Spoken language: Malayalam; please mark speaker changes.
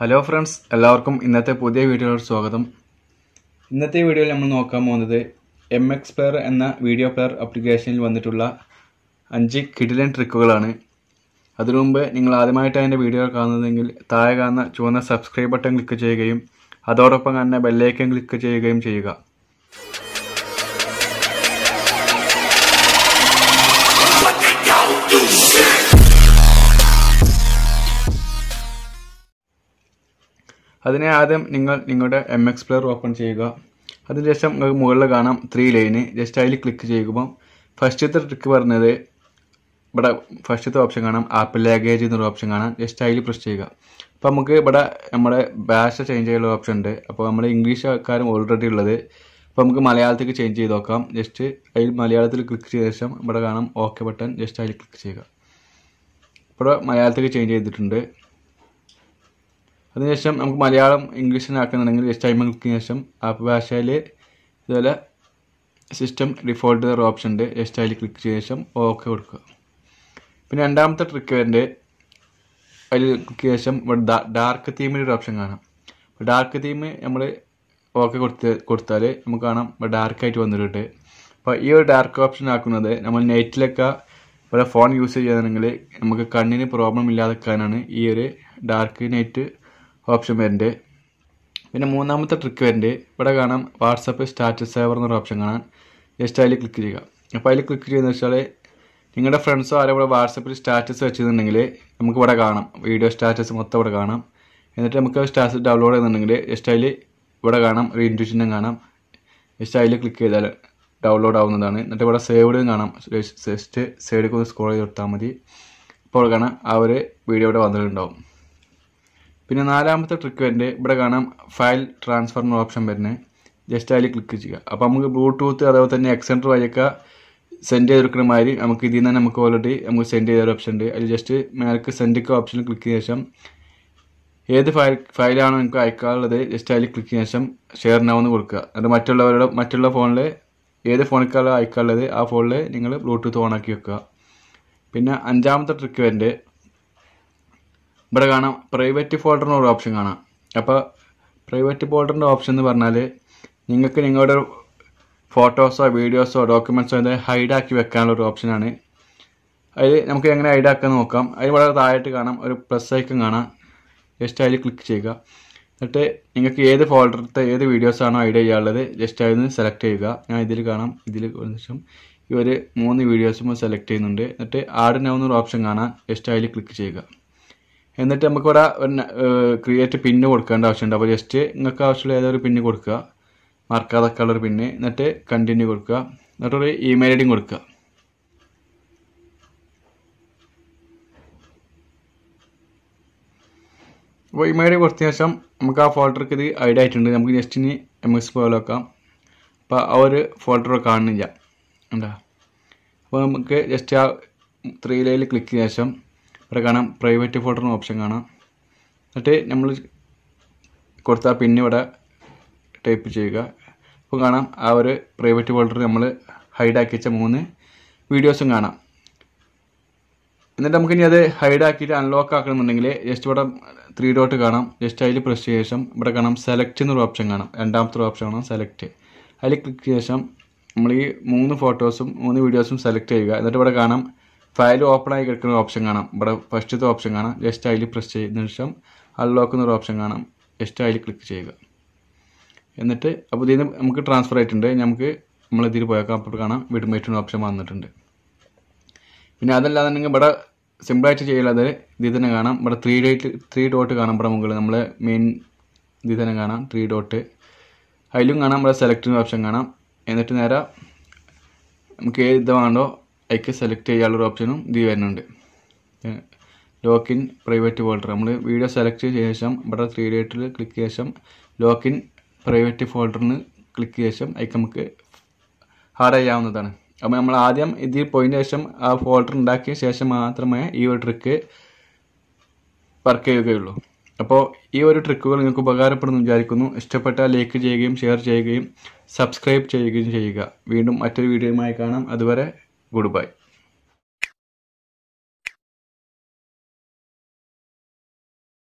Speaker 1: ഹലോ ഫ്രണ്ട്സ് എല്ലാവർക്കും ഇന്നത്തെ പുതിയ വീഡിയോയിലോട് സ്വാഗതം ഇന്നത്തെ വീഡിയോയിൽ നമ്മൾ നോക്കാൻ പോകുന്നത് എം എക്സ് പ്ലെയർ എന്ന വീഡിയോ പ്ലെയർ ആപ്ലിക്കേഷനിൽ വന്നിട്ടുള്ള അഞ്ച് കിഡിലൻ ട്രിക്കുകളാണ് അതിനു മുമ്പ് നിങ്ങൾ ആദ്യമായിട്ട് അതിൻ്റെ വീഡിയോ കാണുന്നതെങ്കിൽ താഴെ കാണുന്ന ചുവന്ന സബ്സ്ക്രൈബ് ബട്ടൺ ക്ലിക്ക് ചെയ്യുകയും അതോടൊപ്പം തന്നെ ബെല്ലൈക്കൻ ക്ലിക്ക് ചെയ്യുകയും ചെയ്യുക അതിനെ ആദ്യം നിങ്ങൾ നിങ്ങളുടെ എം എക്സ് പ്ലെയർ ഓപ്പൺ ചെയ്യുക അതിനുശേഷം നിങ്ങൾക്ക് മുകളിൽ കാണാം ത്രീ ലൈന് ജസ്റ്റ് അതിൽ ക്ലിക്ക് ചെയ്യുമ്പോൾ ഫസ്റ്റത്തെ ട്രിക്ക് പറഞ്ഞത് ഇവിടെ ഫസ്റ്റത്തെ ഓപ്ഷൻ കാണാം ആപ്പിൾ ലാഗേജ് എന്നൊരു ഓപ്ഷൻ കാണാം ജസ്റ്റ് അതിൽ പ്രസ് ചെയ്യുക അപ്പോൾ നമുക്ക് ഇവിടെ നമ്മുടെ ഭാഷ ചേഞ്ച് ചെയ്യാനുള്ള ഓപ്ഷൻ ഉണ്ട് അപ്പോൾ നമ്മൾ ഇംഗ്ലീഷ് ആൾക്കാരും ഓൾറെഡി ഉള്ളത് അപ്പോൾ നമുക്ക് മലയാളത്തിലേക്ക് ചേഞ്ച് ചെയ്ത് നോക്കാം ജസ്റ്റ് അതിൽ മലയാളത്തിൽ ക്ലിക്ക് ചെയ്ത ശേഷം ഇവിടെ കാണാം ഓക്കെ ബട്ടൺ ജസ്റ്റ് അതിൽ ക്ലിക്ക് ചെയ്യുക ഇവിടെ മലയാളത്തിലേക്ക് ചേഞ്ച് ചെയ്തിട്ടുണ്ട് അതിനുശേഷം നമുക്ക് മലയാളം ഇംഗ്ലീഷിനാക്കുന്നുണ്ടെങ്കിൽ ജസ്റ്റ് അയിമ ക്ലിക്കിന് ശേഷം ആപ്പ് ഭാഷയിൽ ഇതുപോലെ സിസ്റ്റം ഡിഫോൾട്ട് ഒരു ഓപ്ഷൻ ഉണ്ട് ജസ്റ്റ് അതിൽ ക്ലിക്ക് ചെയ്ത ശേഷം ഓക്കെ കൊടുക്കുക പിന്നെ രണ്ടാമത്തെ ട്രിക്ക് വരുന്നത് അതിൽ ക്ലിക്ക് ചെയ്ത ശേഷം ഇവിടെ ഡാർക്ക് തീമിൻ്റെ ഒരു ഓപ്ഷൻ കാണാം ഡാർക്ക് തീം നമ്മൾ ഓക്കെ കൊടുത്ത് കൊടുത്താൽ നമുക്ക് കാണാം ഇവിടെ ഡാർക്കായിട്ട് വന്നിട്ടുണ്ട് അപ്പോൾ ഈ ഒരു ഡാർക്ക് ഓപ്ഷൻ ആക്കുന്നത് നമ്മൾ നൈറ്റിലൊക്കെ ഇവിടെ ഫോൺ യൂസ് ചെയ്യുകയാണെങ്കിൽ നമുക്ക് കണ്ണിന് പ്രോബ്ലം ഇല്ലാതെ ഈ ഒരു ഡാർക്ക് നൈറ്റ് ഓപ്ഷൻ വരുന്നുണ്ട് പിന്നെ മൂന്നാമത്തെ ട്രിക്ക് വരുന്നുണ്ട് ഇവിടെ കാണാം വാട്സപ്പ് സ്റ്റാറ്റസ് സേവർ എന്നൊരു ഓപ്ഷൻ കാണാൻ ജസ്റ്റ് അതിൽ ക്ലിക്ക് ചെയ്യുക അപ്പോൾ അതിൽ ക്ലിക്ക് ചെയ്യുന്ന വെച്ചാൽ നിങ്ങളുടെ ഫ്രണ്ട്സോ ആരോ ഇവിടെ വാട്സപ്പിൽ സ്റ്റാറ്റസ് വെച്ചിരുന്നുണ്ടെങ്കിൽ നമുക്ക് ഇവിടെ കാണാം വീഡിയോ സ്റ്റാറ്റസ് മൊത്തം ഇവിടെ കാണാം എന്നിട്ട് നമുക്ക് സ്റ്റാറ്റസ് ഡൗൺലോഡ് ചെയ്യുന്നുണ്ടെങ്കിൽ ജസ്റ്റ് അതിൽ ഇവിടെ കാണാം റീൻറ്റു ചിഹ്നം കാണാം ജസ്റ്റ് അതിൽ ക്ലിക്ക് ചെയ്താൽ ഡൗൺലോഡ് ആവുന്നതാണ് എന്നിട്ട് ഇവിടെ സേവ്ഡും കാണാം ജസ്റ്റ് സേവിലേക്ക് ഒന്ന് സ്ക്രോൾ ചെയ്ത് കൊടുത്താൽ മതി അപ്പോൾ കാണാം ആ ഒരു വീഡിയോ ഇവിടെ വന്നിട്ടുണ്ടാവും പിന്നെ നാലാമത്തെ ട്രിക്ക് വരുന്നത് ഇവിടെ കാണാം ഫയൽ ട്രാൻസ്ഫർ എന്ന ഓപ്ഷൻ വരുന്നത് ജസ്റ്റ് അതിൽ ക്ലിക്ക് ചെയ്യുക അപ്പോൾ നമുക്ക് ബ്ലൂടൂത്ത് അതേപോലെ തന്നെ എക്സെൻഡർ വഴിയൊക്കെ സെൻഡ് ചെയ്തെടുക്കുന്ന മാതിരി നമുക്ക് ഇതിൽ നിന്ന് നമുക്ക് ഓൾറെഡി നമുക്ക് സെൻഡ് ചെയ്ത ഒരു ഓപ്ഷൻ ഉണ്ട് അതിൽ ജസ്റ്റ് മേലേക്ക് സെൻഡിക്ക് ഓപ്ഷനിൽ ക്ലിക്ക് ചെയ്ത ശേഷം ഏത് ഫയൽ ഫയലാണോ നമുക്ക് അയക്കാനുള്ളത് ജസ്റ്റ് അതിൽ ക്ലിക്ക് ചെയ്ത ശേഷം ഷെയർ നാവെന്ന് കൊടുക്കുക എന്നിട്ട് മറ്റുള്ളവരുടെ മറ്റുള്ള ഫോണിൽ ഏത് ഫോണിലേക്കാണോ അയക്കാനുള്ളത് ആ ഫോണിൽ നിങ്ങൾ ബ്ലൂടൂത്ത് ഓൺ ആക്കി വെക്കുക പിന്നെ അഞ്ചാമത്തെ ട്രിക്ക് വരുന്നത് ഇവിടെ കാണാം പ്രൈവറ്റ് ഫോൾഡറിൻ്റെ ഒരു ഓപ്ഷൻ കാണാം അപ്പോൾ പ്രൈവറ്റ് ഫോൾഡറിൻ്റെ ഓപ്ഷൻ എന്ന് പറഞ്ഞാൽ നിങ്ങൾക്ക് നിങ്ങളുടെ ഫോട്ടോസോ വീഡിയോസോ ഡോക്യുമെൻറ്റ്സോ എന്തെങ്കിലും ഹൈഡാക്കി വെക്കാനുള്ള ഒരു ഓപ്ഷനാണ് അതിൽ നമുക്ക് എങ്ങനെ ഹൈഡാക്കാൻ നോക്കാം അതിൽ വളരെ താഴായിട്ട് കാണാം ഒരു പ്ലസ് ഐക്കൺ കാണാം ജസ്റ്റ് അതിൽ ക്ലിക്ക് ചെയ്യുക എന്നിട്ട് നിങ്ങൾക്ക് ഏത് ഫോൾഡറിലത്തെ ഏത് വീഡിയോസാണോ ഹൈഡ് ചെയ്യാനുള്ളത് ജസ്റ്റ് അതിൽ നിന്ന് സെലക്ട് ചെയ്യുക ഞാൻ ഇതിൽ കാണാം ഇതിൽ ശേഷം ഈ ഒരു മൂന്ന് വീഡിയോസും സെലക്ട് ചെയ്യുന്നുണ്ട് എന്നിട്ട് ആഡ് നൗന്നൊരു ഓപ്ഷൻ കാണാം ജസ്റ്റ് അതിൽ ക്ലിക്ക് ചെയ്യുക എന്നിട്ട് നമുക്ക് ഇവിടെ ക്രിയേറ്റ് പിന്ന് കൊടുക്കേണ്ട ആവശ്യമുണ്ട് അപ്പോൾ ജസ്റ്റ് നിങ്ങൾക്ക് ആവശ്യമുള്ള ഏതൊരു പിന്ന് കൊടുക്കുക മറക്കാതെ കളർ പിന്നെ എന്നിട്ട് കണ്ടിന്യൂ കൊടുക്കുക ഒരു ഇമെയിൽ ഐ ഡിയും കൊടുക്കുക അപ്പോൾ ഇമെയിൽ കൊടുത്തിന് ശേഷം നമുക്ക് ആ ഫോൾഡർക്ക് ഇത് ഐഡ് ആയിട്ടുണ്ട് നമുക്ക് ജസ്റ്റ് ഇനി എം എസ് പോലെ വെക്കാം അപ്പോൾ ആ ഒരു ഫോൾഡർ കാണുന്നില്ല എന്താ അപ്പോൾ നമുക്ക് ജസ്റ്റ് ആ ത്രീ ലൈനിൽ ക്ലിക്ക് ചെയ്ത ശേഷം ഇവിടെ കാണാം പ്രൈവറ്റ് ഫോൾഡറിന് ഓപ്ഷൻ കാണാം എന്നിട്ട് നമ്മൾ കൊടുത്താൽ പിന്നെ ഇവിടെ ടൈപ്പ് ചെയ്യുക അപ്പോൾ കാണാം ആ ഒരു പ്രൈവറ്റ് ഫോൾഡർ നമ്മൾ ഹൈഡാക്കി വെച്ച മൂന്ന് വീഡിയോസും കാണാം എന്നിട്ട് നമുക്ക് ഇനി അത് ഹൈഡ് ആക്കിയിട്ട് അൺലോക്ക് ആക്കണമെന്നുണ്ടെങ്കിൽ ജസ്റ്റ് ഇവിടെ ത്രീ ഡോട്ട് കാണാം ജസ്റ്റ് അതിൽ പ്രസ് ചെയ്ത ശേഷം ഇവിടെ കാണാം സെലക്ട് എന്നൊരു ഓപ്ഷൻ കാണാം രണ്ടാമത്തെ ഓപ്ഷൻ കാണാം സെലക്ട് അതിൽ ക്ലിക്ക് ചെയ്ത ശേഷം നമ്മൾ ഈ മൂന്ന് ഫോട്ടോസും മൂന്ന് വീഡിയോസും സെലക്ട് ചെയ്യുക എന്നിട്ട് ഇവിടെ കാണാം ഫയൽ ഓപ്പൺ ആയി കിടക്കുന്ന ഓപ്ഷൻ കാണാം ഇവിടെ ഫസ്റ്റത്തെ ഓപ്ഷൻ കാണാം ജസ്റ്റ് അതിൽ പ്രസ് ചെയ്ത നിമിഷം അൺലോക്ക് എന്നൊരു ഓപ്ഷൻ കാണാം ജസ്റ്റ് അതിൽ ക്ലിക്ക് ചെയ്യുക എന്നിട്ട് അപ്പോൾ ഇതിൽ നമുക്ക് ട്രാൻസ്ഫർ ആയിട്ടുണ്ട് നമുക്ക് നമ്മൾ ഇതിൽ പോയാൽ അപ്പോൾ കാണാം വിഡ്മേറ്റിന് ഓപ്ഷൻ വന്നിട്ടുണ്ട് പിന്നെ അതല്ലാന്നുണ്ടെങ്കിൽ ഇവിടെ സിമ്പിളായിട്ട് ചെയ്യുന്നത് ഇതിൽ തന്നെ കാണാം ഇവിടെ ത്രീ ഡേറ്റ് ത്രീ ഡോട്ട് കാണാം ഇവിടെ മുകളിൽ നമ്മൾ മെയിൻ ഇതിൽ തന്നെ കാണാം ത്രീ ഡോട്ട് അതിലും കാണാം ഇവിടെ സെലക്ട് ഓപ്ഷൻ കാണാം എന്നിട്ട് നേരെ നമുക്ക് ഏത് വേണ്ടോ അതിക്ക് സെലക്ട് ചെയ്യാനുള്ള ഓപ്ഷനും ഇത് വരുന്നുണ്ട് ലോക്കിൻ പ്രൈവറ്റ് ഫോൾഡർ നമ്മൾ വീഡിയോ സെലക്ട് ചെയ്ത ശേഷം ഇവിടെ ത്രീ ഡേറ്റിൽ ക്ലിക്ക് ചെയ്ത ശേഷം ലോക്കിൻ പ്രൈവറ്റ് ഫോൾഡറിന് ക്ലിക്ക് ചെയ്ത ശേഷം അതിക്ക് നമുക്ക് ഹാർഡ് ചെയ്യാവുന്നതാണ് അപ്പോൾ നമ്മൾ ആദ്യം ഇതിൽ പോയിൻ്റ് ശേഷം ആ ഫോൾഡർ ഉണ്ടാക്കിയ ശേഷം മാത്രമേ ഈ ഒരു ട്രിക്ക് വർക്ക് ചെയ്യുകയുള്ളൂ അപ്പോൾ ഈ ഒരു ട്രിക്കുകൾ നിങ്ങൾക്ക് ഉപകാരപ്പെടുന്നു വിചാരിക്കുന്നു ഇഷ്ടപ്പെട്ട ലൈക്ക് ചെയ്യുകയും ഷെയർ ചെയ്യുകയും സബ്സ്ക്രൈബ് ചെയ്യുകയും ചെയ്യുക വീണ്ടും മറ്റൊരു വീഡിയോയുമായി കാണാം അതുവരെ ゴルバイ。